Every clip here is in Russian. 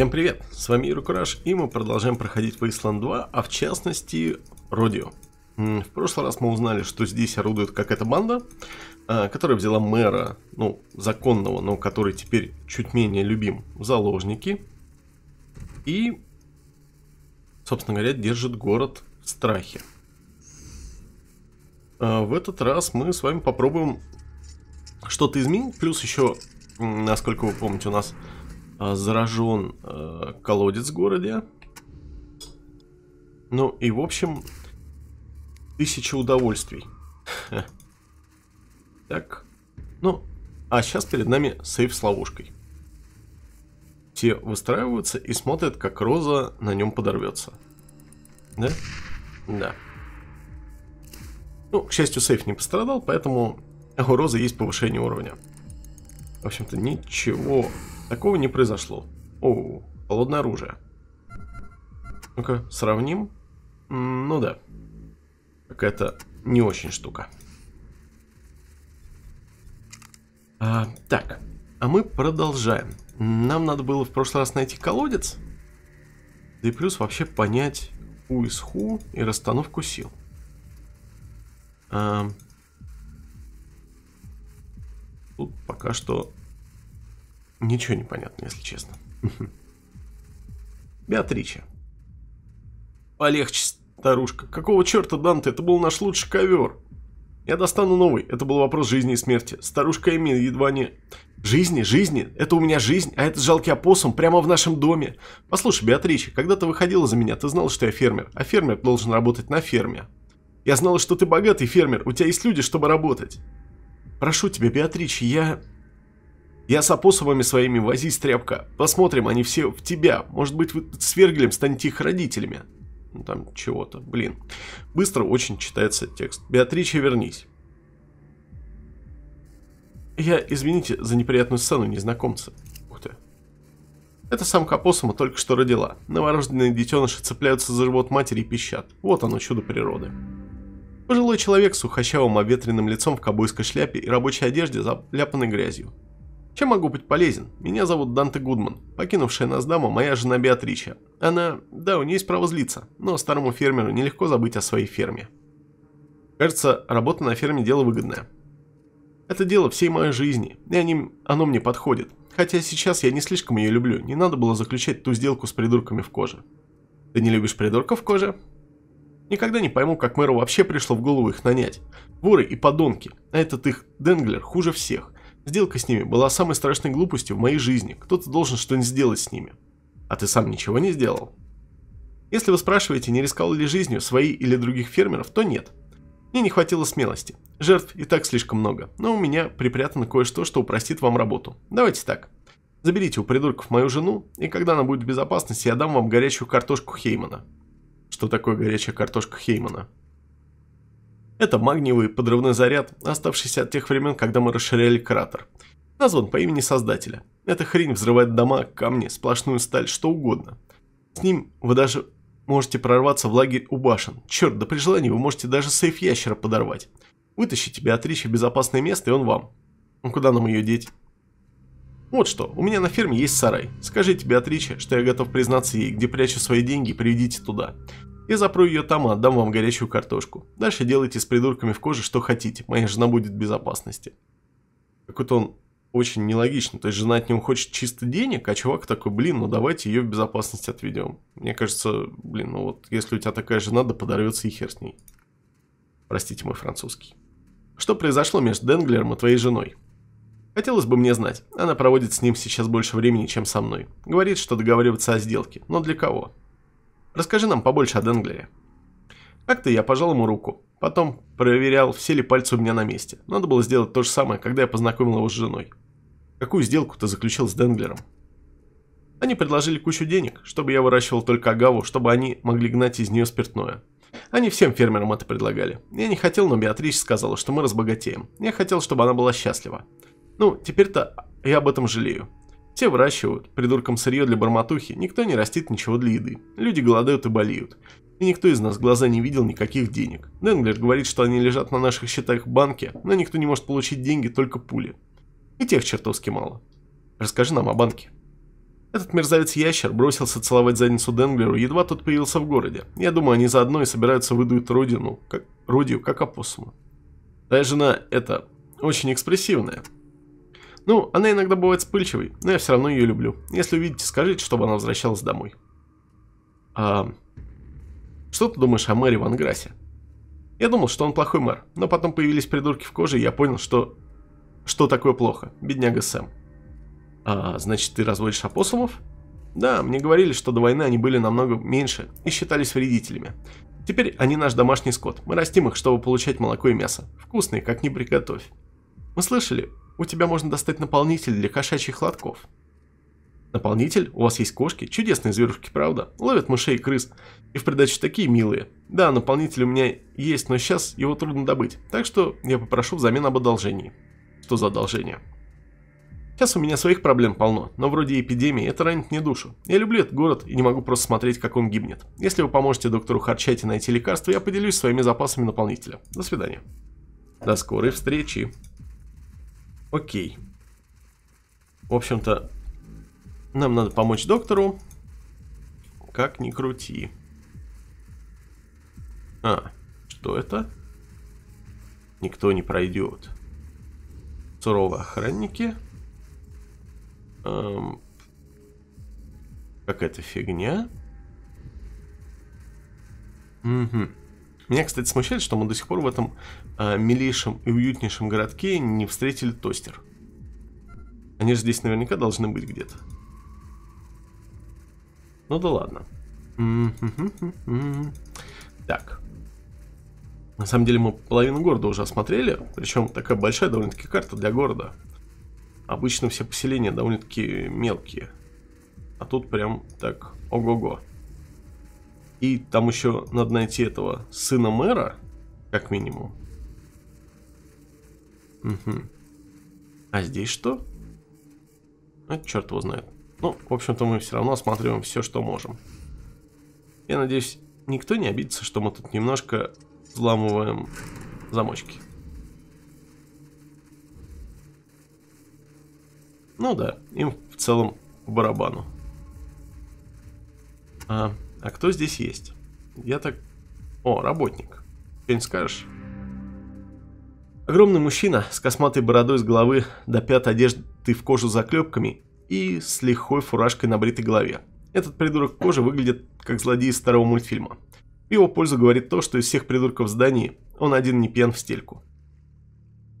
Всем привет, с вами Иру Кураж, и мы продолжаем проходить Wasteland 2, а в частности Родио. В прошлый раз мы узнали, что здесь орудует какая-то банда, а, которая взяла мэра, ну, законного, но который теперь чуть менее любим, в заложники. И, собственно говоря, держит город в страхе. А, в этот раз мы с вами попробуем что-то изменить, плюс еще, насколько вы помните, у нас а, заражен а, колодец в городе. Ну и в общем, тысяча удовольствий. Так, ну, а сейчас перед нами сейф с ловушкой. Все выстраиваются и смотрят, как Роза на нем подорвется. Да? Да. Ну, к счастью, сейф не пострадал, поэтому у Розы есть повышение уровня. В общем-то, ничего Такого не произошло. О, холодное оружие. Ну-ка, сравним. Ну да. Какая-то не очень штука. А, так, а мы продолжаем. Нам надо было в прошлый раз найти колодец. Да и плюс вообще понять ху из ху и расстановку сил. А, тут пока что Ничего не понятно, если честно. Беатрича. Полегче, старушка. Какого черта, Данте? Это был наш лучший ковер. Я достану новый. Это был вопрос жизни и смерти. Старушка Эмин едва не... Жизни, жизни. Это у меня жизнь, а этот жалкий опоссум прямо в нашем доме. Послушай, Беатрича, когда ты выходила за меня, ты знала, что я фермер, а фермер должен работать на ферме. Я знала, что ты богатый фермер, у тебя есть люди, чтобы работать. Прошу тебя, Беатрича, я... Я с опоссумами своими возись тряпка. Посмотрим, они все в тебя. Может быть, вы с Вергелем станете их родителями. Ну, там чего-то, блин. Быстро очень читается текст. Беатрича, вернись. Я, извините за неприятную сцену незнакомца. Ух ты. Это самка опоссума только что родила. Новорожденные детеныши цепляются за живот матери и пищат. Вот оно, чудо природы. Пожилой человек с сухощавым обветренным лицом в кобойской шляпе и рабочей одежде, заляпанной грязью. Чем могу быть полезен? Меня зовут Данте Гудман. Покинувшая нас дама моя жена Беатрича. Она... Да, у нее есть право злиться, но старому фермеру нелегко забыть о своей ферме. Кажется, работа на ферме дело выгодное. Это дело всей моей жизни, и они, оно мне подходит. Хотя сейчас я не слишком ее люблю, не надо было заключать ту сделку с придурками в коже. Ты не любишь придурков в коже? Никогда не пойму, как мэру вообще пришло в голову их нанять. Воры и подонки, а этот их Денглер хуже всех. Сделка с ними была самой страшной глупостью в моей жизни. Кто-то должен что-нибудь сделать с ними. А ты сам ничего не сделал? Если вы спрашиваете, не рисковал ли жизнью свои или других фермеров, то нет. Мне не хватило смелости. Жертв и так слишком много, но у меня припрятано кое-что, что упростит вам работу. Давайте так. Заберите у придурков мою жену, и когда она будет в безопасности, я дам вам горячую картошку Хеймана. Что такое горячая картошка Хеймана? Это магниевый подрывной заряд, оставшийся от тех времен, когда мы расширяли кратер. Назван по имени создателя. Эта хрень взрывает дома, камни, сплошную сталь, что угодно. С ним вы даже можете прорваться в лагерь у башен. Черт, да при желании вы можете даже сейф ящера подорвать. Вытащите Беатриче в безопасное место, и он вам. Ну куда нам ее деть? «Вот что, у меня на ферме есть сарай. Скажите Беатриче, что я готов признаться ей, где прячу свои деньги, приведите туда. Я запру ее там и отдам вам горячую картошку. Дальше делайте с придурками в коже, что хотите, моя жена будет в безопасности». Какой-то он очень нелогичный. То есть жена от него хочет чисто денег, а чувак такой, блин, ну давайте ее в безопасность отведем. Мне кажется, блин, ну вот если у тебя такая жена, да подорвется и хер с ней. Простите мой французский. Что произошло между Денглером и твоей женой? Хотелось бы мне знать. Она проводит с ним сейчас больше времени, чем со мной. Говорит, что договариваться о сделке. Но для кого? Расскажи нам побольше о Денглере. Как-то я пожал ему руку. Потом проверял, все ли пальцы у меня на месте. Надо было сделать то же самое, когда я познакомил его с женой. Какую сделку ты заключил с Денглером? Они предложили кучу денег, чтобы я выращивал только агаву, чтобы они могли гнать из нее спиртное. Они всем фермерам это предлагали. Я не хотел, но Беатрич сказала, что мы разбогатеем. Я хотел, чтобы она была счастлива. Ну, теперь-то я об этом жалею. Все выращивают, придуркам сырье для барматухи, никто не растит ничего для еды. Люди голодают и болеют. И никто из нас глаза не видел никаких денег. Денглер говорит, что они лежат на наших счетах в банке, но никто не может получить деньги, только пули. И тех чертовски мало. Расскажи нам о банке. Этот мерзавец-ящер бросился целовать задницу Денглеру, едва тот появился в городе. Я думаю, они заодно и собираются выдуют родину, как, родию, как опоссума. Твоя жена, это, очень экспрессивная. Ну, она иногда бывает вспыльчивой, но я все равно ее люблю. Если увидите, скажите, чтобы она возвращалась домой. А... Что ты думаешь о мэре Ван Грассе? Я думал, что он плохой мэр, но потом появились придурки в коже, и я понял, что... Что такое плохо, бедняга Сэм. А, значит, ты разводишь опоссумов? Да, мне говорили, что до войны они были намного меньше и считались вредителями. Теперь они наш домашний скот. Мы растим их, чтобы получать молоко и мясо. Вкусные, как ни приготовь. Мы слышали, у тебя можно достать наполнитель для кошачьих лотков. Наполнитель? У вас есть кошки? Чудесные зверушки, правда? Ловят мышей и крыс. И в придачу такие милые. Да, наполнитель у меня есть, но сейчас его трудно добыть. Так что я попрошу взамен об одолжении. Что за одолжение? Сейчас у меня своих проблем полно, но вроде эпидемии это ранит мне душу. Я люблю этот город и не могу просто смотреть, как он гибнет. Если вы поможете доктору Харчати найти лекарство, я поделюсь своими запасами наполнителя. До свидания. До скорой встречи. Окей. В общем-то, нам надо помочь доктору. Как ни крути. А, что это? Никто не пройдет. Суровые охранники. Эм, Какая-то фигня. Угу. Меня, кстати, смущает, что мы до сих пор в этом а, милейшем и уютнейшем городке не встретили тостер. Они же здесь наверняка должны быть где-то. Ну да ладно. Так. На самом деле мы половину города уже осмотрели, причем такая большая довольно-таки карта для города. Обычно все поселения довольно-таки мелкие. А тут прям так, ого-го. И там еще надо найти этого сына мэра, как минимум. Угу. А здесь что? А черт его знает. Ну, в общем-то, мы все равно осматриваем все, что можем. Я надеюсь, никто не обидится, что мы тут немножко взламываем замочки. Ну да, им в целом по барабану. А, а кто здесь есть? Я так... О, работник. что не скажешь? Огромный мужчина с косматой бородой с головы до пят одежды в кожу заклепками и с лихой фуражкой на бритой голове. Этот придурок кожи выглядит как злодей из старого мультфильма. В его пользу говорит то, что из всех придурков в здании он один не пьян в стельку.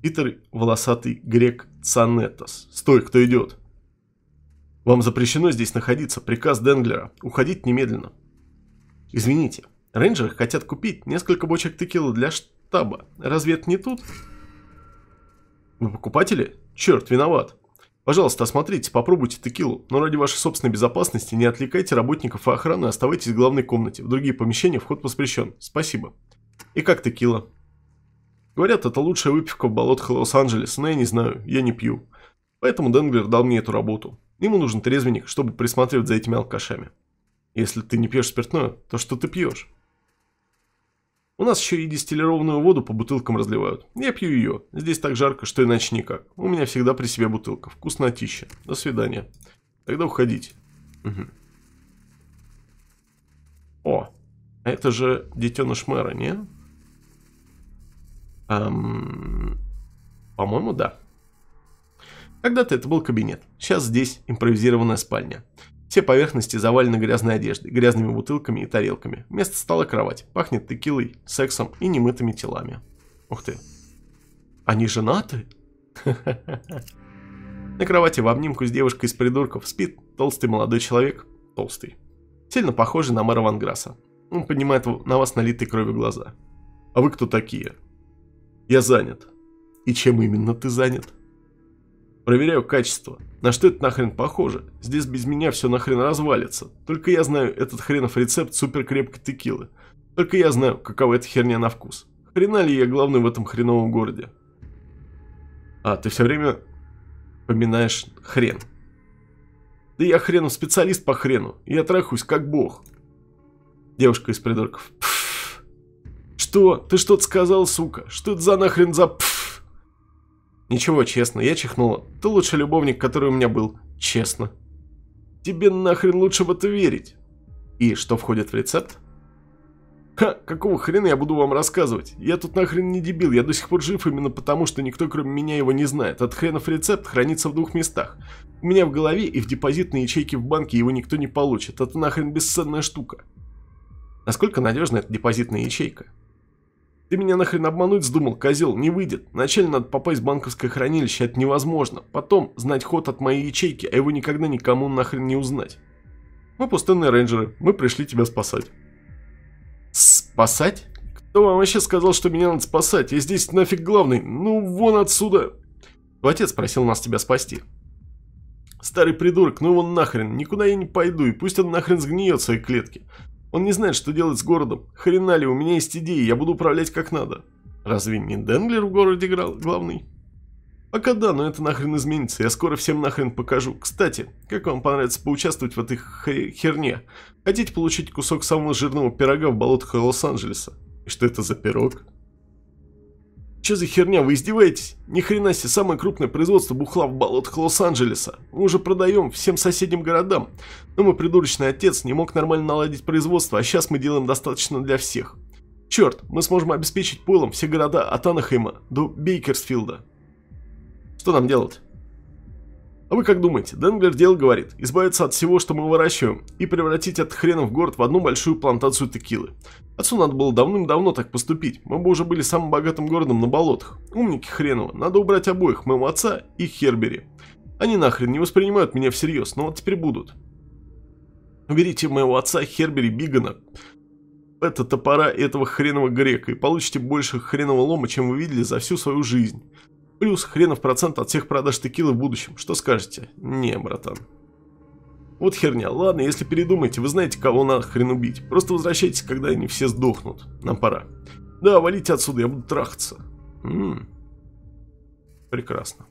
Питер волосатый грек Цанетос. «Стой, кто идет!» «Вам запрещено здесь находиться, приказ Денглера. Уходить немедленно». «Извините, рейнджеры хотят купить несколько бочек текила для штаба. Разве это не тут?» Вы покупатели? Черт, виноват. Пожалуйста, осмотрите, попробуйте текилу, но ради вашей собственной безопасности не отвлекайте работников и охраны, оставайтесь в главной комнате, в другие помещения вход воспрещен. Спасибо. И как текила? Говорят, это лучшая выпивка в болотах Лос-Анджелеса, но я не знаю, я не пью. Поэтому Денглер дал мне эту работу. Ему нужен трезвенник, чтобы присматривать за этими алкашами. Если ты не пьешь спиртное, то что ты пьешь? У нас еще и дистиллированную воду по бутылкам разливают. Я пью ее. Здесь так жарко, что иначе никак. У меня всегда при себе бутылка. Вкуснотища. До свидания. Тогда уходите. Угу. О, это же детеныш мэра, не? Эм, По-моему, да. Когда-то это был кабинет. Сейчас здесь импровизированная спальня. Все поверхности завалены грязной одеждой, грязными бутылками и тарелками. Место стало кровать. Пахнет текилой, сексом и немытыми телами. Ух ты. Они женаты? На кровати в обнимку с девушкой из придурков спит толстый молодой человек. Толстый. Сильно похожий на мэра Ванграсса. Он поднимает на вас налитые кровью глаза. А вы кто такие? Я занят. И чем именно ты занят? Проверяю качество. На что это нахрен похоже? Здесь без меня все нахрен развалится. Только я знаю этот хренов рецепт суперкрепкой текилы. Только я знаю, какова эта херня на вкус. Хрена ли я главный в этом хреновом городе? А, ты все время поминаешь хрен. Да я хрену специалист по хрену. Я трахаюсь как бог. Девушка из придурков. Пфф. Что? Ты что-то сказал, сука? Что это за нахрен за пфф? Ничего, честно, я чихнула. Ты лучший любовник, который у меня был. Честно. Тебе нахрен лучше в это верить. И что входит в рецепт? Ха, какого хрена я буду вам рассказывать? Я тут нахрен не дебил, я до сих пор жив именно потому, что никто кроме меня его не знает. От хренов рецепт хранится в двух местах. У меня в голове и в депозитной ячейке в банке его никто не получит. Это нахрен бесценная штука. Насколько надежна эта депозитная ячейка? Ты меня нахрен обмануть вздумал, козел, не выйдет. Вначале надо попасть в банковское хранилище, это невозможно. Потом знать ход от моей ячейки, а его никогда никому нахрен не узнать. Мы пустынные рейнджеры, мы пришли тебя спасать. Спасать? Кто вам вообще сказал, что меня надо спасать? Я здесь нафиг главный, ну вон отсюда. Твой отец просил нас тебя спасти. Старый придурок, ну его нахрен, никуда я не пойду, и пусть он нахрен сгниет в своей клетке. Он не знает, что делать с городом. Хрена ли, у меня есть идеи, я буду управлять как надо. Разве не Денглер в городе играл главный? Пока да, но это нахрен изменится, я скоро всем нахрен покажу. Кстати, как вам понравится поучаствовать в этой херне? Хотите получить кусок самого жирного пирога в болотах Лос-Анджелеса? И что это за пирог? Че за херня, вы издеваетесь? Ни хрена себе, самое крупное производство бухла в болотах Лос-Анджелеса. Мы уже продаем всем соседним городам. Но мой придурочный отец не мог нормально наладить производство, а сейчас мы делаем достаточно для всех. Черт, мы сможем обеспечить пойлом все города от Анахейма до Бейкерсфилда. Что нам делать? А вы как думаете, Денглер дел говорит, избавиться от всего, что мы выращиваем, и превратить этот хренов город в одну большую плантацию текилы. Отцу надо было давным-давно так поступить, мы бы уже были самым богатым городом на болотах. Умники хреново, надо убрать обоих, моего отца и Хербери. Они нахрен не воспринимают меня всерьез, но вот теперь будут. Уберите моего отца Хербери Бигана, это топора этого хренового грека, и получите больше хренового лома, чем вы видели за всю свою жизнь. Плюс хренов процент от всех продаж текилы в будущем. Что скажете? Не, братан. Вот херня. Ладно, если передумаете, вы знаете, кого надо нахрен убить. Просто возвращайтесь, когда они все сдохнут. Нам пора. Да, валите отсюда, я буду трахаться. Ммм. Прекрасно.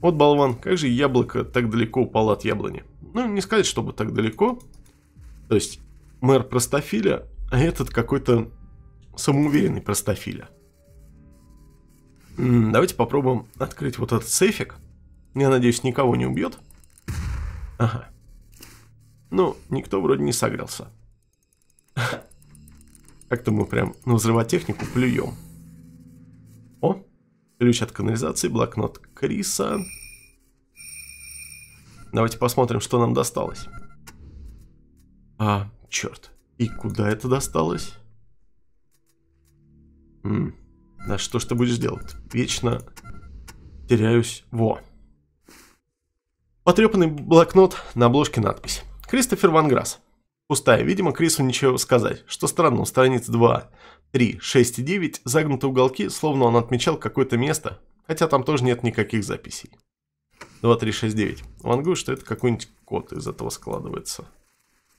Вот болван, как же яблоко так далеко упало от яблони? Ну, не сказать, чтобы так далеко. То есть, мэр простофиля, а этот какой-то самоуверенный простофиля. Давайте попробуем открыть вот этот сейфик. Я надеюсь, никого не убьет. Ага. Ну, никто вроде не согрелся. Как-то мы прям на взрывотехнику плюем. О, ключ от канализации, блокнот Криса. Давайте посмотрим, что нам досталось. А, черт. И куда это досталось? М да что ж ты будешь делать? Вечно теряюсь. Во. Потрепанный блокнот, на обложке надпись. Кристофер Ван Грасс. Пустая, видимо, Крису ничего сказать, что странно, страниц 2, 3, 6 и 9 загнуты уголки, словно он отмечал какое-то место, хотя там тоже нет никаких записей. 2369. Вангую, что это какой-нибудь код из этого складывается.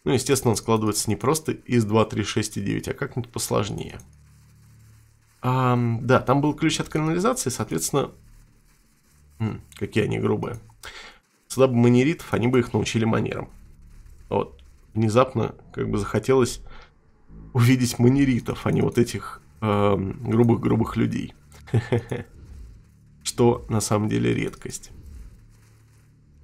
Ну, естественно, он складывается не просто из и 2369, а как-нибудь посложнее. А, да, там был ключ от канализации, соответственно... М, какие они грубые. Сюда бы манеритов, они бы их научили манерам. Вот, внезапно как бы захотелось увидеть манеритов, а не вот этих грубых-грубых э, людей. Что на самом деле редкость.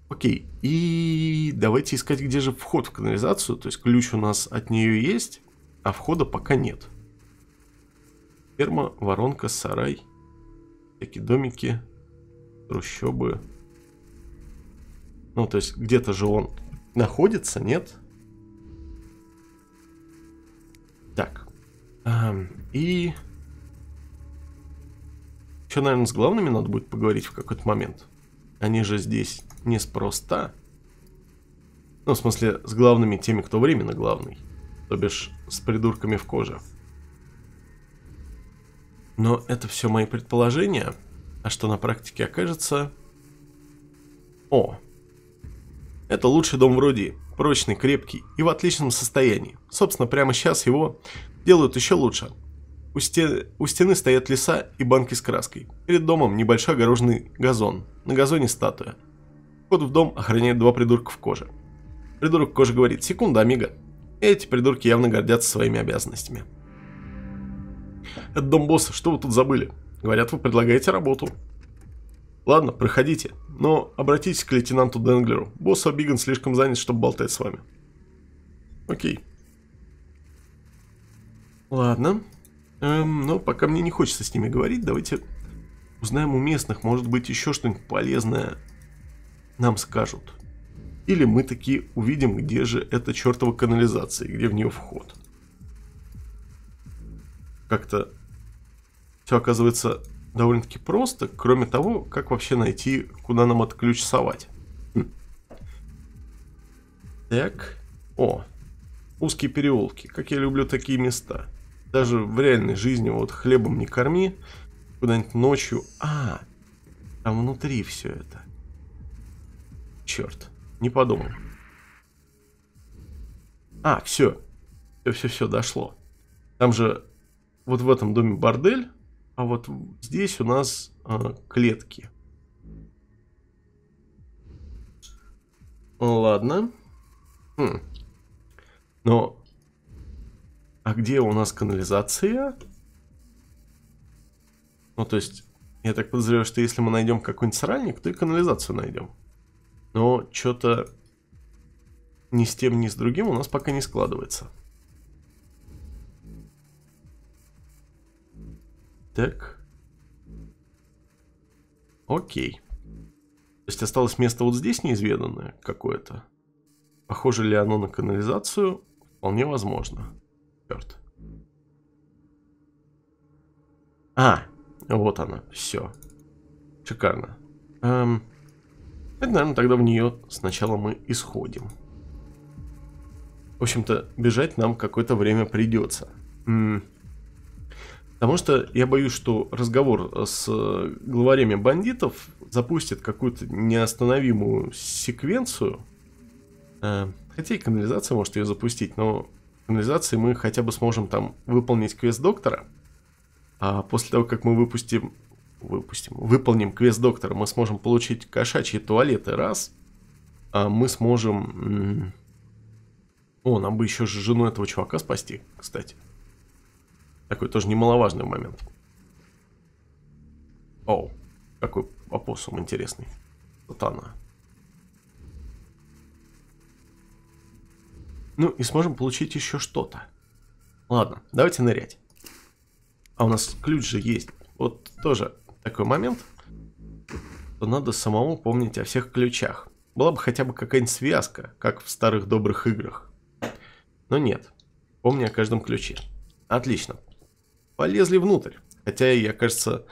Окей, и давайте искать, где же вход в канализацию. То есть ключ у нас от нее есть, а входа пока нет. Ферма, воронка, сарай. Такие домики, трущобы. Ну, то есть, где-то же он находится, нет? Так. И... Еще, наверное, с главными надо будет поговорить в какой-то момент. Они же здесь неспроста. Ну, в смысле, с главными теми, кто временно главный. То бишь, с придурками в коже. Но это все мои предположения. А что на практике окажется? О! Это лучший дом вроде, Прочный, крепкий и в отличном состоянии. Собственно, прямо сейчас его делают еще лучше. У, стен... у стены стоят леса и банки с краской. Перед домом небольшой огороженный газон. На газоне статуя. Вход в дом охраняет два придурка в коже. Придурок в коже говорит «Секунда, амиго». Эти придурки явно гордятся своими обязанностями. Это дом босса, что вы тут забыли? Говорят, вы предлагаете работу. Ладно, проходите, но обратитесь к лейтенанту Денглеру. Босс Абиган слишком занят, чтобы болтать с вами. Окей. Ладно. Эм, но пока мне не хочется с ними говорить, давайте узнаем у местных, может быть еще что-нибудь полезное нам скажут. Или мы таки увидим, где же эта чертова канализация, где в нее вход как-то все оказывается довольно-таки просто, кроме того, как вообще найти, куда нам этот ключ совать. Так, о, узкие переулки, как я люблю такие места. Даже в реальной жизни, вот хлебом не корми, куда-нибудь ночью, а, там внутри все это. Черт, не подумал. А, все, все-все-все, дошло. Там же вот в этом доме бордель, а вот здесь у нас э, клетки. Ладно. Хм. Но... А где у нас канализация? Ну, то есть, я так подозреваю, что если мы найдем какой-нибудь сральник, то и канализацию найдем. Но что-то ни с тем, ни с другим у нас пока не складывается. Так. Окей. То есть осталось место вот здесь неизведанное какое-то. Похоже ли оно на канализацию? Вполне возможно. Черт. А, вот она, все. Шикарно. Эм, это, наверное, тогда в нее сначала мы исходим. В общем-то, бежать нам какое-то время придется. Потому что я боюсь, что разговор э, с э, главарями бандитов запустит какую-то неостановимую секвенцию. Э, хотя и канализация может ее запустить, но канализации мы хотя бы сможем там выполнить квест доктора. А после того, как мы выпустим, выпустим, выполним квест доктора, мы сможем получить кошачьи туалеты раз, а мы сможем... О, нам бы еще жену этого чувака спасти, кстати. Такой тоже немаловажный момент. Оу, какой опоссум интересный. Вот она. Ну и сможем получить еще что-то. Ладно, давайте нырять. А у нас ключ же есть. Вот тоже такой момент, что надо самому помнить о всех ключах. Была бы хотя бы какая-нибудь связка, как в старых добрых играх. Но нет. Помни о каждом ключе. Отлично полезли внутрь. Хотя я, кажется,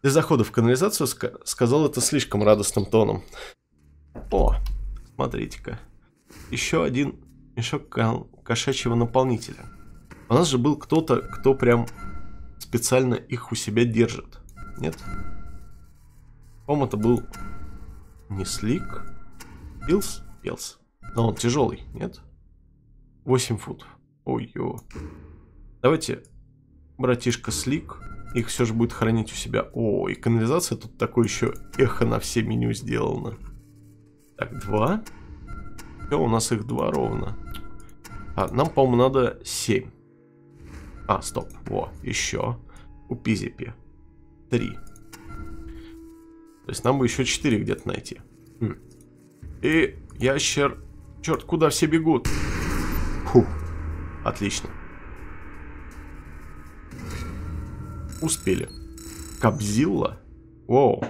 для захода в канализацию ска сказал это слишком радостным тоном. О, смотрите-ка. Еще один мешок кошачьего наполнителя. У нас же был кто-то, кто прям специально их у себя держит. Нет? по это был не слик. Пилс? Пилс. Но он тяжелый, нет? 8 футов. Ой-ё. Давайте братишка Слик их все же будет хранить у себя. О, и канализация тут такое еще эхо на все меню сделано. Так, два. Все, у нас их два ровно. А, нам, по-моему, надо 7. А, стоп. Во, еще. У Пизипи. три. То есть нам бы еще 4 где-то найти. Хм. И ящер... Черт, куда все бегут? Фух. Отлично. успели. Кобзилла? Воу.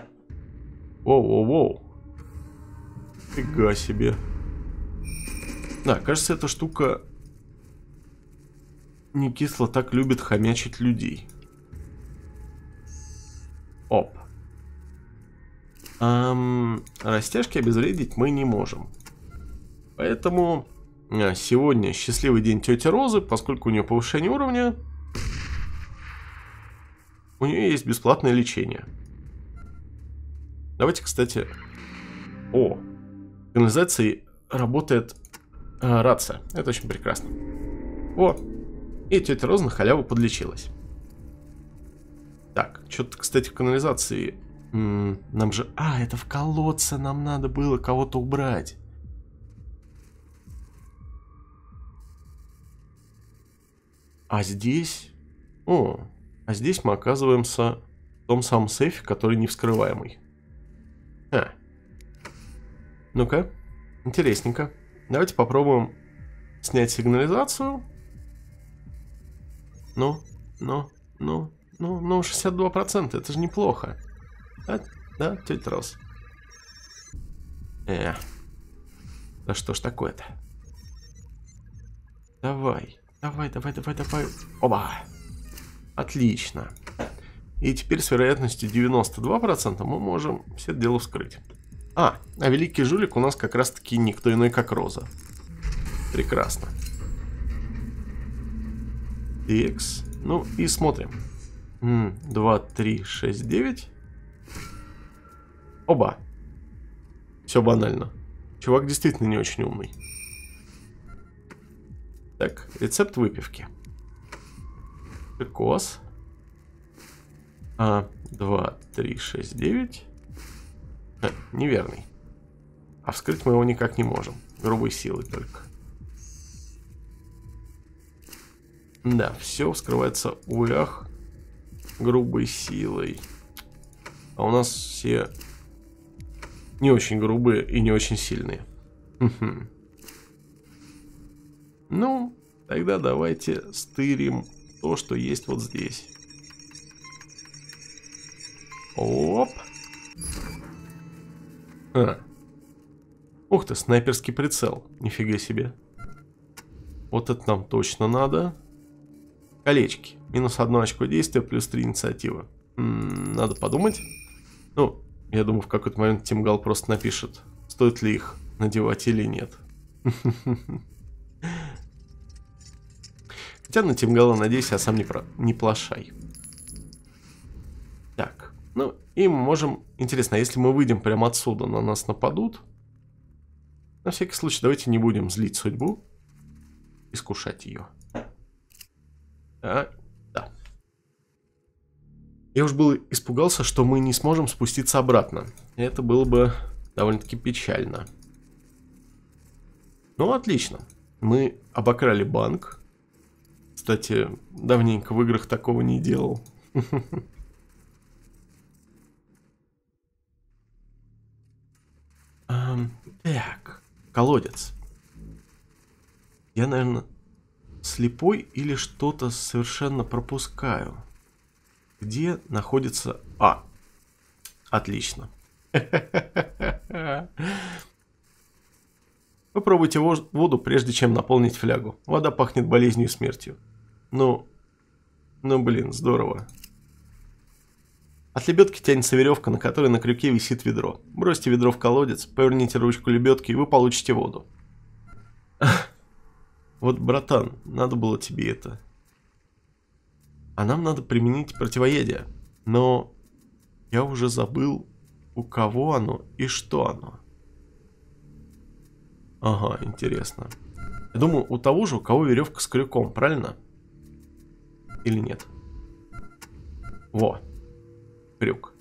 Воу-воу-воу. Фига себе. Да, кажется, эта штука не кисло так любит хомячить людей. Оп. Эм, растяжки обезвредить мы не можем. Поэтому а, сегодня счастливый день тети Розы, поскольку у нее повышение уровня. У нее есть бесплатное лечение. Давайте, кстати... О, в канализации работает э, рация. Это очень прекрасно. О, и тетя Роза на халяву подлечилась. Так, что-то, кстати, в канализации... М -м, нам же... А, это в колодце нам надо было кого-то убрать. А здесь... О, а здесь мы оказываемся в том самом сейфе, который не вскрываемый. А. Ну-ка, интересненько. Давайте попробуем снять сигнализацию. Ну, ну, ну, ну, ну, 62%, это же неплохо. Да, да, тетя Рос. Э, да что ж такое-то? Давай, давай, давай, давай, давай. Оба! Отлично. И теперь с вероятностью 92% мы можем все дело вскрыть. А, а великий жулик у нас как раз таки никто иной, как Роза. Прекрасно. X, Ну и смотрим. 2, 3, 6, 9. Оба. Все банально. Чувак действительно не очень умный. Так, рецепт выпивки. Кос. А, 2, 3, 6, 9. Э, неверный. А вскрыть мы его никак не можем. Грубой силой только. Да, все вскрывается в улях грубой силой. А у нас все не очень грубые и не очень сильные. Ну, тогда давайте стырим то, что есть вот здесь. Оп. А. Ух ты, снайперский прицел. Нифига себе. Вот это нам точно надо. Колечки. Минус одно очко действия, плюс три инициатива. М м-м, -м, надо подумать. Ну, я думаю, в какой-то момент Тимгал просто напишет, стоит ли их надевать или нет. Хотя на Тимгала надеюсь, я сам не, про... не плашай. Так, ну и мы можем... Интересно, а если мы выйдем прямо отсюда, на нас нападут? На всякий случай, давайте не будем злить судьбу. Искушать ее. Да, да. Я уж был испугался, что мы не сможем спуститься обратно. Это было бы довольно-таки печально. Ну, отлично. Мы обокрали банк. Кстати, давненько в играх такого не делал. Так, колодец. Я, наверное, слепой или что-то совершенно пропускаю. Где находится А? Отлично. Попробуйте воду, прежде чем наполнить флягу. Вода пахнет болезнью и смертью. Ну, ну блин, здорово. От лебедки тянется веревка, на которой на крюке висит ведро. Бросьте ведро в колодец, поверните ручку лебедки, и вы получите воду. Вот, братан, надо было тебе это. А нам надо применить противоядие. Но я уже забыл, у кого оно и что оно. Ага, интересно. Я думаю, у того же, у кого веревка с крюком, правильно? Или нет? Во. Крюк.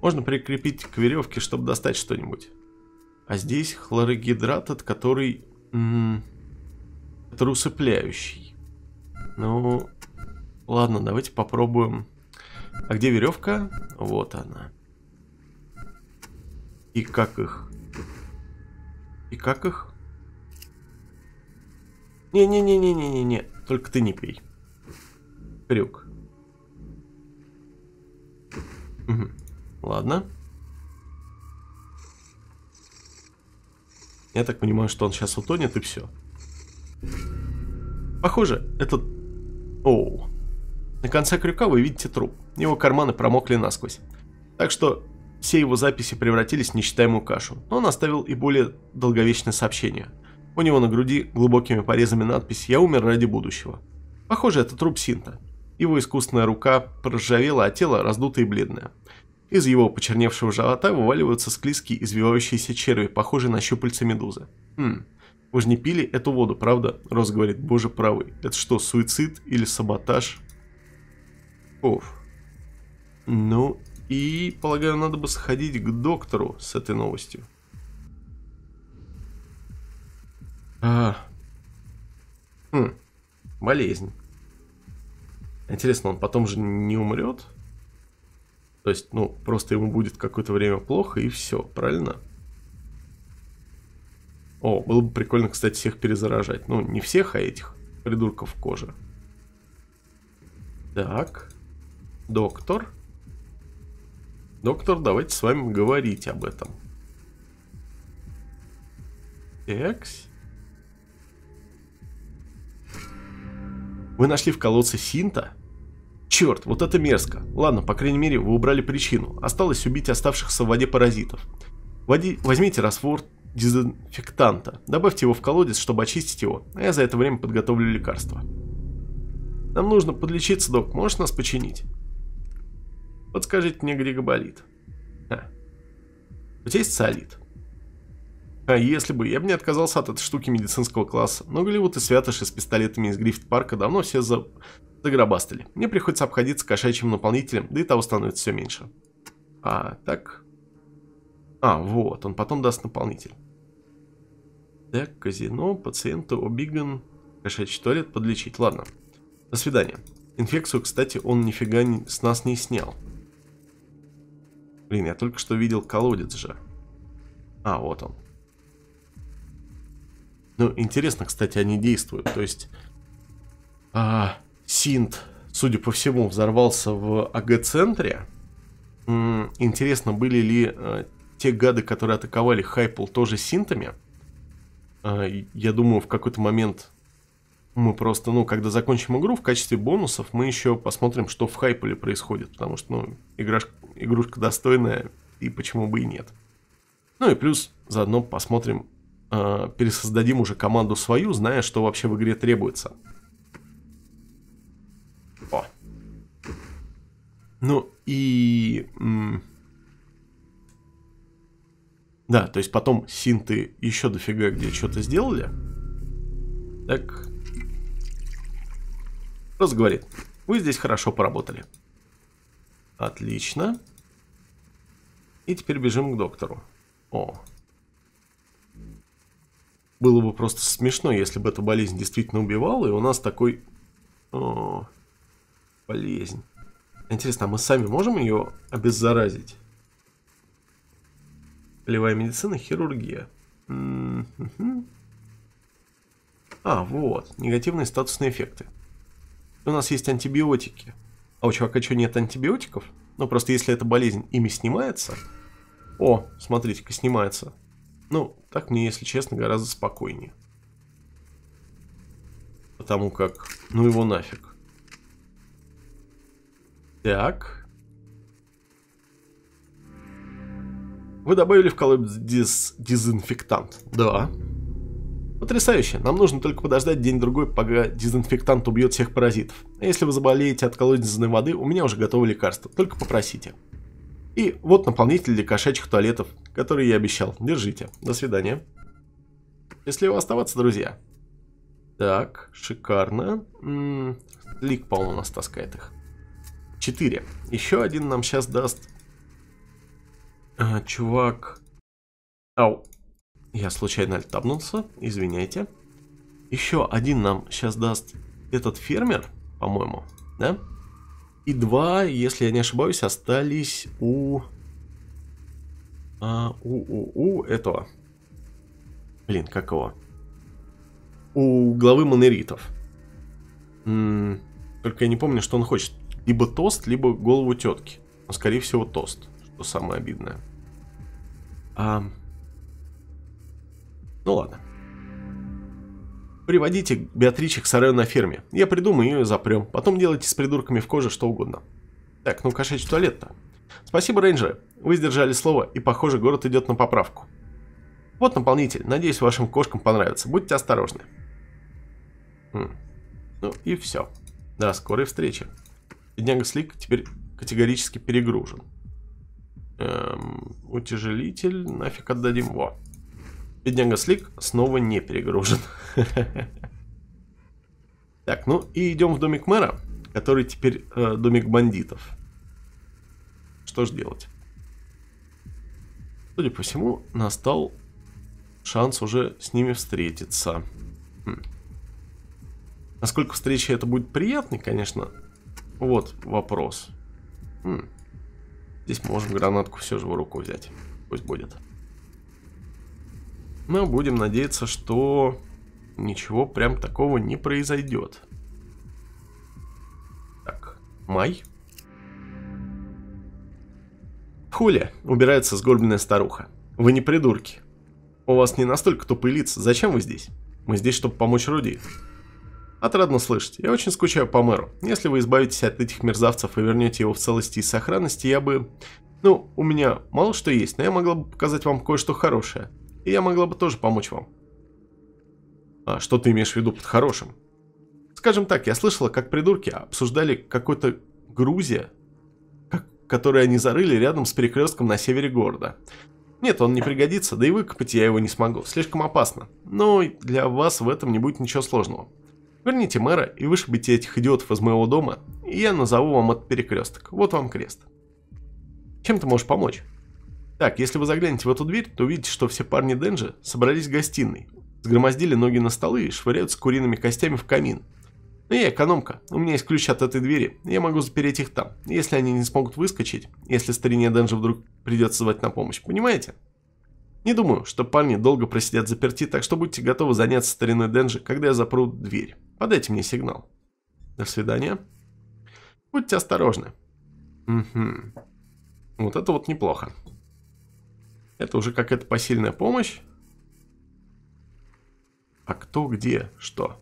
Можно прикрепить к веревке, чтобы достать что-нибудь. А здесь хлорогидрат, от который... который усыпляющий. Ну... Ладно, давайте попробуем... А где веревка? Вот она. И как их? И как их? Не-не-не-не-не-не-не. Только ты не пей. Крюк. Ладно. Я так понимаю, что он сейчас утонет и все. Похоже, этот... Оу. На конце крюка вы видите труп. Его карманы промокли насквозь. Так что все его записи превратились в нечитаемую кашу, но он оставил и более долговечное сообщение. У него на груди глубокими порезами надпись «Я умер ради будущего». Похоже, это труп Синта. Его искусственная рука проржавела, а тело раздутое и бледное. Из его почерневшего живота вываливаются склизкие извивающиеся черви, похожие на щупальца медузы. Хм, вы же не пили эту воду, правда? Рос говорит, боже правый. Это что, суицид или саботаж? Оф. Ну и, полагаю, надо бы сходить к доктору с этой новостью. А... Хм. Болезнь. Интересно, он потом же не умрет? То есть, ну, просто ему будет какое-то время плохо и все, правильно? О, было бы прикольно, кстати, всех перезаражать. Ну, не всех, а этих придурков кожи. коже. Так. Доктор. Доктор, давайте с вами говорить об этом. Экс. Вы нашли в колодце синта? Черт, вот это мерзко. Ладно, по крайней мере, вы убрали причину. Осталось убить оставшихся в воде паразитов. Води... Возьмите раствор дезинфектанта. Добавьте его в колодец, чтобы очистить его. А я за это время подготовлю лекарство. Нам нужно подлечиться, док. Можешь нас починить? Подскажите мне, где габалит? Ха. Вот солид. А если бы, я бы не отказался от этой штуки медицинского класса, но Голливуд и Святоши с пистолетами из Грифт-парка давно все за... загробастали. Мне приходится обходиться кошачьим наполнителем, да и того становится все меньше. А, так... А, вот, он потом даст наполнитель. Так, казино, пациенту, обиган, кошачий туалет, подлечить. Ладно, до свидания. Инфекцию, кстати, он нифига не, с нас не снял. Блин, я только что видел колодец же. А, вот он. Ну, интересно, кстати, они действуют. То есть, а, синт, судя по всему, взорвался в АГ-центре. Интересно, были ли а, те гады, которые атаковали Хайпл, тоже синтами? А, я думаю, в какой-то момент мы просто, ну, когда закончим игру, в качестве бонусов мы еще посмотрим, что в хайполе происходит, потому что, ну, игра, игрушка достойная, и почему бы и нет. Ну и плюс заодно посмотрим, э, пересоздадим уже команду свою, зная, что вообще в игре требуется. О. Ну и... Да, то есть потом синты еще дофига где что-то сделали. Так, Просто говорит, вы здесь хорошо поработали. Отлично. И теперь бежим к доктору. О. Было бы просто смешно, если бы эта болезнь действительно убивала, и у нас такой... О, болезнь. Интересно, а мы сами можем ее обеззаразить? Полевая медицина, хирургия. М -м -м а, вот, негативные статусные эффекты у нас есть антибиотики. А у чувака что, нет антибиотиков? Ну, просто если эта болезнь ими снимается... О, смотрите-ка, снимается. Ну, так мне, если честно, гораздо спокойнее. Потому как... Ну его нафиг. Так. Вы добавили в колодец дез... дезинфектант. Да. Потрясающе, нам нужно только подождать день-другой, пока дезинфектант убьет всех паразитов. А если вы заболеете от колодезной воды, у меня уже готово лекарство, только попросите. И вот наполнитель для кошачьих туалетов, который я обещал. Держите. До свидания. Счастливо оставаться, друзья. Так, шикарно. М м-м, -м, Лик, по-моему, нас таскает их. Четыре. Еще один нам сейчас даст... А, чувак... Ау, я случайно альтабнулся, извиняйте. Еще один нам сейчас даст этот фермер, по-моему, да? И два, если я не ошибаюсь, остались у... А, у, у, у этого. Блин, как его? У главы манеритов. М -м только я не помню, что он хочет. Либо тост, либо голову тетки. Но, скорее всего, тост, что самое обидное. А, ну ладно. Приводите Беатричек к сараю на ферме. Я придумаю ее и запрем. Потом делайте с придурками в коже что угодно. Так, ну кошачий туалет-то. Спасибо, рейнджеры. Вы сдержали слово, и, похоже, город идет на поправку. Вот наполнитель. Надеюсь, вашим кошкам понравится. Будьте осторожны. Хм. Ну и все. До скорой встречи. Бедняга Слик теперь категорически перегружен. Эм, утяжелитель нафиг отдадим. Во. Бедняга Слик снова не перегружен. Так, ну и идем в домик мэра, который теперь э, домик бандитов. Что же делать? Судя по всему, настал шанс уже с ними встретиться. Хм. Насколько встреча это будет приятной, конечно, вот вопрос. Хм. Здесь мы можем гранатку все же в руку взять. Пусть будет. Но будем надеяться, что ничего прям такого не произойдет. Так, май. Хуля, убирается сгорбленная старуха. Вы не придурки. У вас не настолько тупые лица. Зачем вы здесь? Мы здесь, чтобы помочь Руди. Отрадно слышать. Я очень скучаю по мэру. Если вы избавитесь от этих мерзавцев и вернете его в целости и сохранности, я бы... Ну, у меня мало что есть, но я могла бы показать вам кое-что хорошее и я могла бы тоже помочь вам. А что ты имеешь в виду под хорошим? Скажем так, я слышала, как придурки обсуждали какой-то Грузия, как, который они зарыли рядом с перекрестком на севере города. Нет, он не пригодится, да и выкопать я его не смогу, слишком опасно. Но для вас в этом не будет ничего сложного. Верните мэра и вышибите этих идиотов из моего дома, и я назову вам этот перекресток. Вот вам крест. Чем ты можешь помочь? Так, если вы заглянете в эту дверь, то увидите, что все парни Денджи собрались в гостиной, сгромоздили ноги на столы и швыряются куриными костями в камин. Но «Ну, я экономка, у меня есть ключ от этой двери, я могу запереть их там, если они не смогут выскочить, если старине Денджи вдруг придется звать на помощь, понимаете? Не думаю, что парни долго просидят заперти, так что будьте готовы заняться стариной Денджи, когда я запру дверь. Подайте мне сигнал. До свидания. Будьте осторожны. Угу. Вот это вот неплохо. Это уже как это посильная помощь. А кто где что?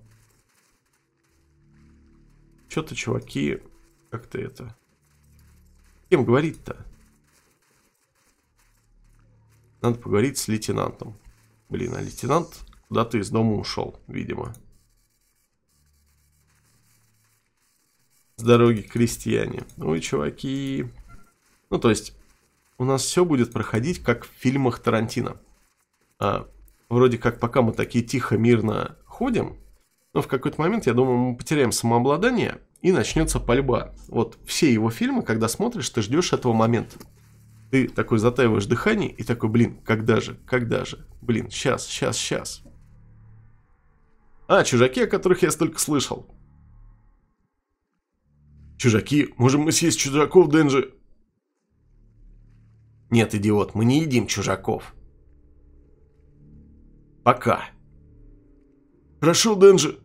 Что-то, чуваки, как-то это... Кем говорить-то? Надо поговорить с лейтенантом. Блин, а лейтенант куда-то из дома ушел, видимо. С дороги крестьяне. Ну и чуваки... Ну, то есть, у нас все будет проходить, как в фильмах Тарантино. А, вроде как, пока мы такие тихо, мирно ходим, но в какой-то момент, я думаю, мы потеряем самообладание и начнется пальба. Вот все его фильмы, когда смотришь, ты ждешь этого момента. Ты такой затаиваешь дыхание и такой, блин, когда же, когда же, блин, сейчас, сейчас, сейчас. А, чужаки, о которых я столько слышал. Чужаки, можем мы съесть чужаков, Дэнджи? Нет, идиот, мы не едим чужаков. Пока. Хорошо, Дэнджи.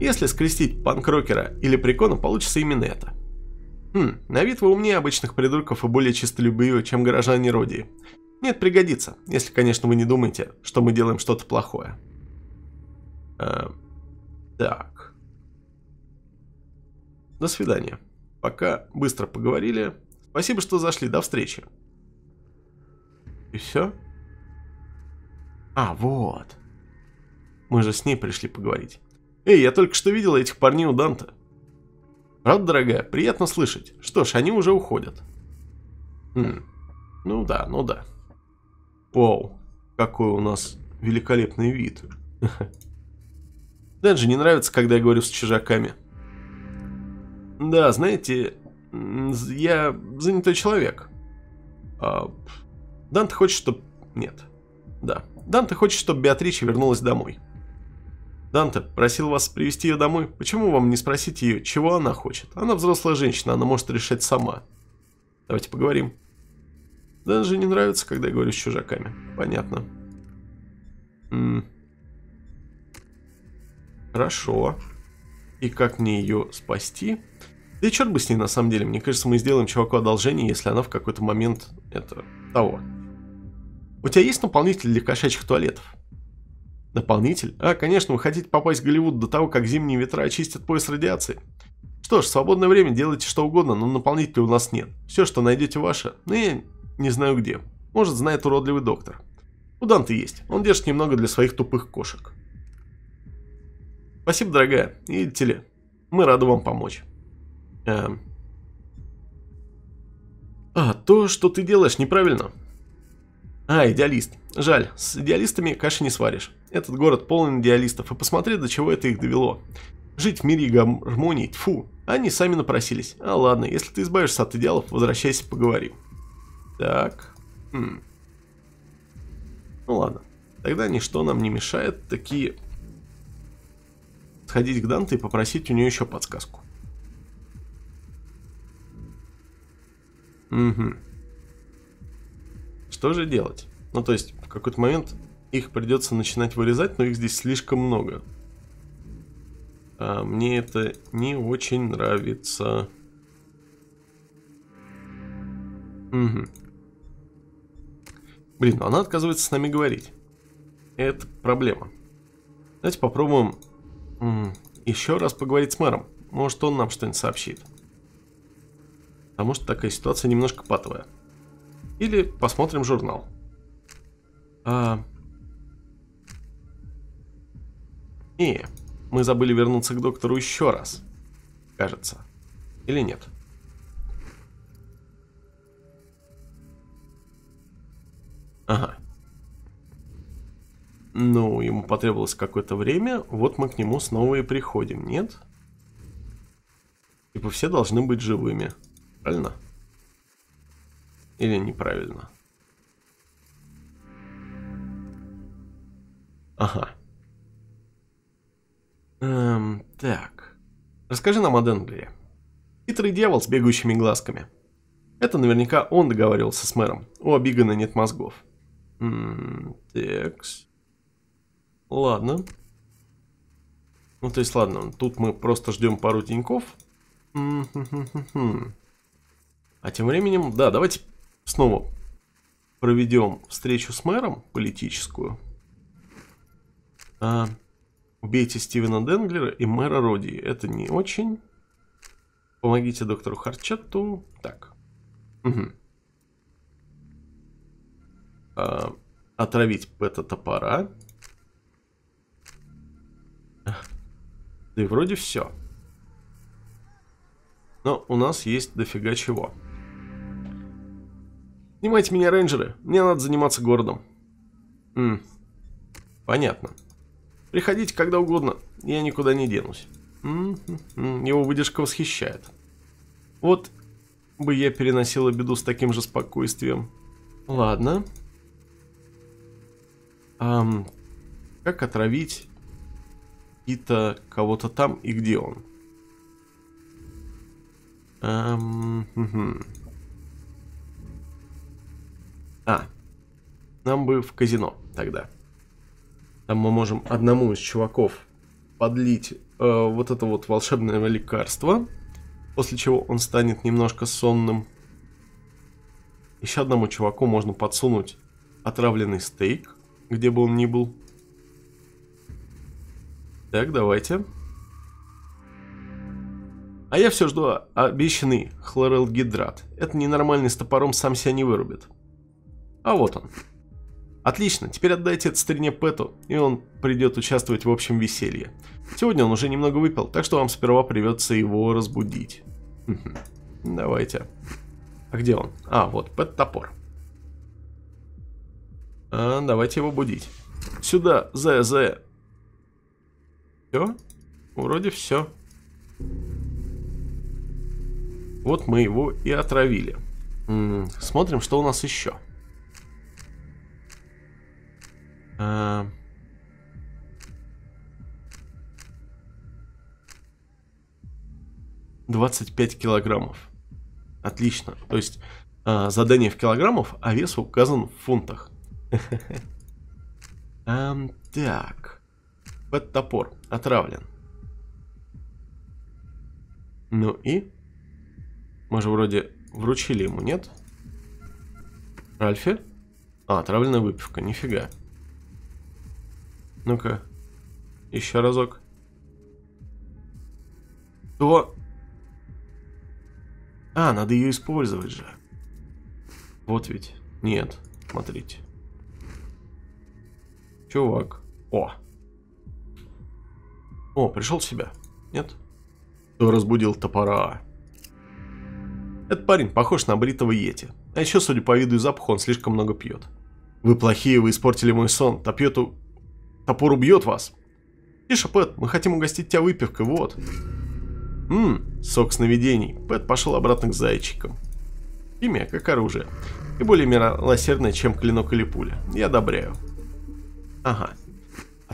Если скрестить панкрокера или прикона, получится именно это. Хм, на вид вы умнее обычных придурков и более чистолюбивы, чем горожане Родии. Нет, пригодится, если, конечно, вы не думаете, что мы делаем что-то плохое. Эм, так. До свидания. Пока быстро поговорили. Спасибо, что зашли. До встречи. И все? А, вот. Мы же с ней пришли поговорить. Эй, я только что видел этих парней у Данта. Правда, дорогая, приятно слышать. Что ж, они уже уходят. Хм. Ну да, ну да. Вау, какой у нас великолепный вид. Даже не нравится, когда я говорю с чужаками. Да, знаете, я занятой человек. А, Данте хочет, чтобы... Нет. Да. Данте хочет, чтобы Беатрича вернулась домой. Данте просил вас привести ее домой. Почему вам не спросить ее, чего она хочет? Она взрослая женщина, она может решать сама. Давайте поговорим. Даже не нравится, когда я говорю с чужаками. Понятно. М -м. Хорошо. Хорошо и как мне ее спасти. Да и черт бы с ней, на самом деле. Мне кажется, мы сделаем чуваку одолжение, если она в какой-то момент это того. У тебя есть наполнитель для кошачьих туалетов? Наполнитель? А, конечно, вы хотите попасть в Голливуд до того, как зимние ветра очистят пояс радиации. Что ж, в свободное время делайте что угодно, но наполнителя у нас нет. Все, что найдете ваше, ну я не знаю где. Может, знает уродливый доктор. У Данте есть. Он держит немного для своих тупых кошек. Спасибо, дорогая. И теле. Мы рады вам помочь. Эм. А, то, что ты делаешь, неправильно. А, идеалист. Жаль, с идеалистами каши не сваришь. Этот город полон идеалистов, и посмотри, до чего это их довело. Жить в мире и гармонии, тфу. Они сами напросились. А ладно, если ты избавишься от идеалов, возвращайся, поговорим. Так. Хм. Ну ладно. Тогда ничто нам не мешает такие сходить к Данте и попросить у нее еще подсказку. Угу. Что же делать? Ну, то есть, в какой-то момент их придется начинать вырезать, но их здесь слишком много. А мне это не очень нравится. Угу. Блин, ну она отказывается с нами говорить. Это проблема. Давайте попробуем еще раз поговорить с мэром. Может, он нам что-нибудь сообщит. Потому что такая ситуация немножко патовая. Или посмотрим журнал. А... Не, мы забыли вернуться к доктору еще раз. Кажется. Или нет? Ага. Ну, ему потребовалось какое-то время, вот мы к нему снова и приходим, нет? Типа все должны быть живыми, правильно? Или неправильно? Ага. Эм, так. Расскажи нам о Денглере. Хитрый дьявол с бегущими глазками. Это наверняка он договаривался с мэром. У Абигана нет мозгов. Ммм, текст. Ладно. Ну, то есть, ладно, тут мы просто ждем пару деньков, А тем временем, да, давайте снова проведем встречу с мэром политическую. А, убейте Стивена Денглера и мэра Роди. Это не очень. Помогите доктору Харчетту. Так. Угу. А, отравить бета-топора. Да и вроде все. Но у нас есть дофига чего. Снимайте меня, рейнджеры. Мне надо заниматься городом. М -м, понятно. Приходите когда угодно. Я никуда не денусь. М -м -м, его выдержка восхищает. Вот бы я переносила беду с таким же спокойствием. Ладно. Эм, как отравить? Ита кого-то там и где он? Эм, угу. А, нам бы в казино тогда. Там мы можем одному из чуваков подлить э, вот это вот волшебное лекарство, после чего он станет немножко сонным. Еще одному чуваку можно подсунуть отравленный стейк, где бы он ни был. Так, давайте. А я все жду обещанный хлорелгидрат. Это ненормальный с топором сам себя не вырубит. А вот он. Отлично, теперь отдайте это старине Пэту, и он придет участвовать в общем веселье. Сегодня он уже немного выпил, так что вам сперва придется его разбудить. Давайте. А где он? А, вот, Пэт топор. А, давайте его будить. Сюда, Зая, Зая. Все? Вроде все. Вот мы его и отравили. М -м, смотрим, что у нас еще. А э, -а Двадцать пять килограммов. Отлично. То есть а, задание в килограммах, а вес указан в фунтах. Эм, так. Пэт Топор отравлен. Ну и? Мы же вроде вручили ему, нет? Ральфе? А, отравленная выпивка, нифига. Ну-ка, еще разок. То... А, надо ее использовать же. Вот ведь. Нет, смотрите. Чувак. О. О, пришел в себя. Нет? Кто разбудил топора? Этот парень похож на бритого Йети. А еще, судя по виду и запаху, он слишком много пьет. Вы плохие, вы испортили мой сон. Топьет у... Топор убьет вас. Тише, Пэт, мы хотим угостить тебя выпивкой, вот. Ммм, сок сновидений. Пэт пошел обратно к зайчикам. Имя как оружие. И более милосердное, чем клинок или пуля. Я одобряю. Ага,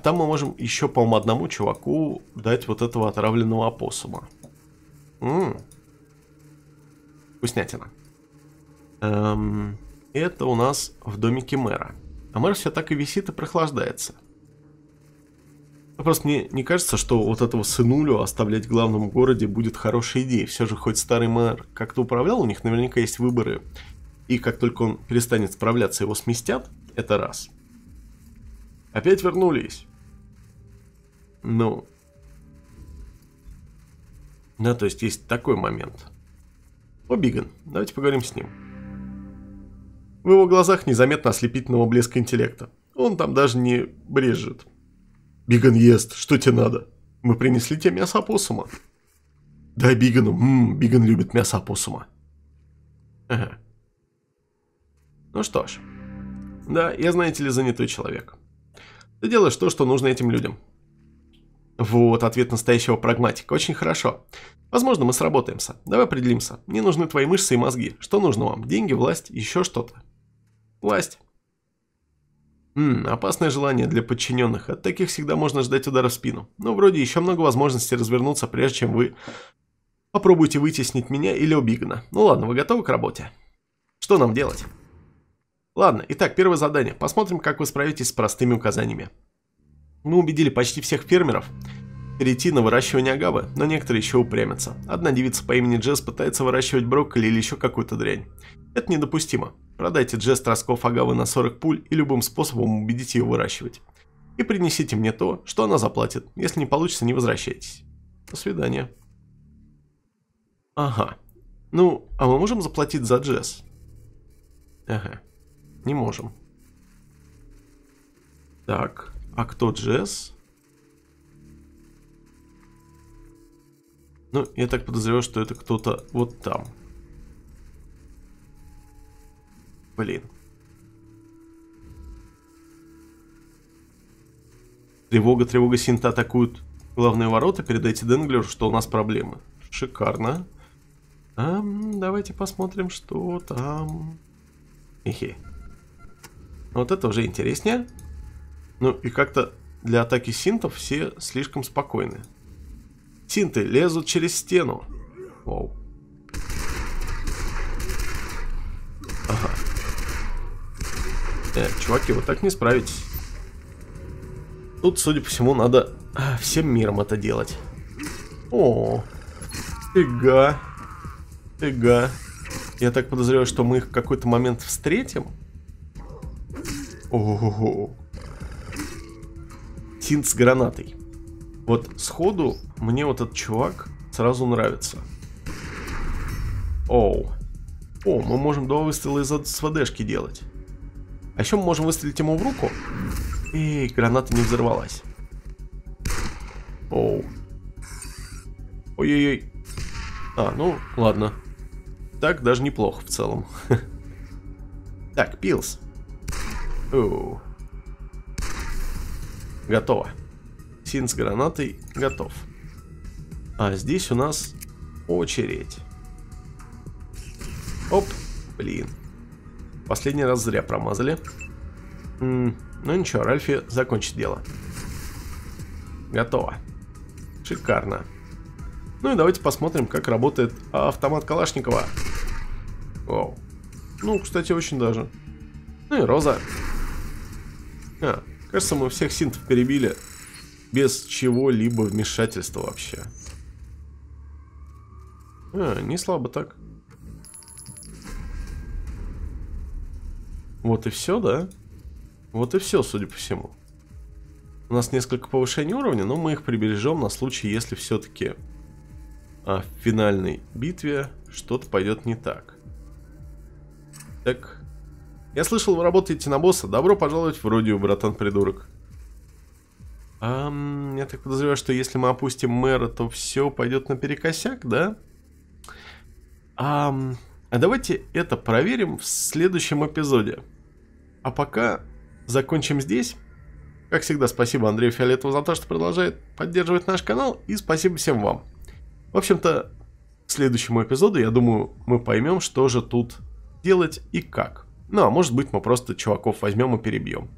а там мы можем еще, по-моему, одному чуваку дать вот этого отравленного опоссума. М Вкуснятина. Эм, это у нас в домике мэра. А мэр все так и висит и прохлаждается. просто мне не кажется, что вот этого сынулю оставлять в главном городе будет хорошей идеей. Все же хоть старый мэр как-то управлял, у них наверняка есть выборы. И как только он перестанет справляться, его сместят. Это раз. Опять вернулись. Ну, да, то есть есть такой момент. О, Биган, давайте поговорим с ним. В его глазах незаметно ослепительного блеска интеллекта. Он там даже не брежет. Биган ест, что тебе надо? Мы принесли тебе мясо опоссума. Да, Бигану, ммм, Биган любит мясо опоссума. Ага. Ну что ж. Да, я, знаете ли, занятой человек. Ты делаешь то, что нужно этим людям. Вот ответ настоящего прагматика. Очень хорошо. Возможно, мы сработаемся. Давай определимся. Мне нужны твои мышцы и мозги. Что нужно вам? Деньги, власть, еще что-то. Власть. Ммм, опасное желание для подчиненных. От таких всегда можно ждать удара в спину. Но ну, вроде еще много возможностей развернуться, прежде чем вы попробуете вытеснить меня или Обигана. Ну ладно, вы готовы к работе? Что нам делать? Ладно, итак, первое задание. Посмотрим, как вы справитесь с простыми указаниями. Мы убедили почти всех фермеров перейти на выращивание агавы, но некоторые еще упрямятся. Одна девица по имени Джесс пытается выращивать брокколи или еще какую-то дрянь. Это недопустимо. Продайте Джесс тросков агавы на 40 пуль и любым способом убедите ее выращивать. И принесите мне то, что она заплатит. Если не получится, не возвращайтесь. До свидания. Ага. Ну, а мы можем заплатить за Джесс? Ага. Не можем. Так. А кто Джесс? Ну, я так подозреваю, что это кто-то вот там. Блин. Тревога, тревога, синта атакуют главные ворота. Передайте Денглеру, что у нас проблемы. Шикарно. А, давайте посмотрим, что там. Эхе. Вот это уже интереснее. Ну и как-то для атаки синтов все слишком спокойны. Синты лезут через стену. Вау. Ага. Э, чуваки, вот так не справитесь. Тут, судя по всему, надо э, всем миром это делать. О, фига. Фига. Я так подозреваю, что мы их в какой-то момент встретим. Ого синт с гранатой. Вот сходу мне вот этот чувак сразу нравится. Оу. О, мы можем два выстрела из СВДшки делать. А еще мы можем выстрелить ему в руку. И граната не взорвалась. Оу. Ой-ой-ой. А, ну, ладно. Так даже неплохо в целом. так, Пилс. Оу. Готово. Син с гранатой готов. А здесь у нас очередь. Оп, блин. Последний раз зря промазали. М -м, ну ничего, Ральфи закончит дело. Готово. Шикарно. Ну и давайте посмотрим, как работает автомат Калашникова. Оу. Ну, кстати, очень даже. Ну и Роза. А, Кажется, мы всех синтов перебили без чего-либо вмешательства вообще. А, не слабо так. Вот и все, да? Вот и все, судя по всему. У нас несколько повышений уровня, но мы их прибережем на случай, если все-таки а, в финальной битве что-то пойдет не так. Так, я слышал, вы работаете на босса. Добро пожаловать в Родию, братан-придурок. Эм, я так подозреваю, что если мы опустим мэра, то все пойдет наперекосяк, да? Эм, а давайте это проверим в следующем эпизоде. А пока закончим здесь. Как всегда, спасибо Андрею Фиолетову за то, что продолжает поддерживать наш канал, и спасибо всем вам. В общем-то, к следующему эпизоду, я думаю, мы поймем, что же тут делать и как. Ну, а может быть, мы просто чуваков возьмем и перебьем.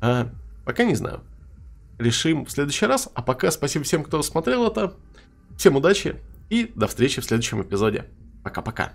А, пока не знаю. Решим в следующий раз. А пока спасибо всем, кто смотрел это. Всем удачи и до встречи в следующем эпизоде. Пока-пока.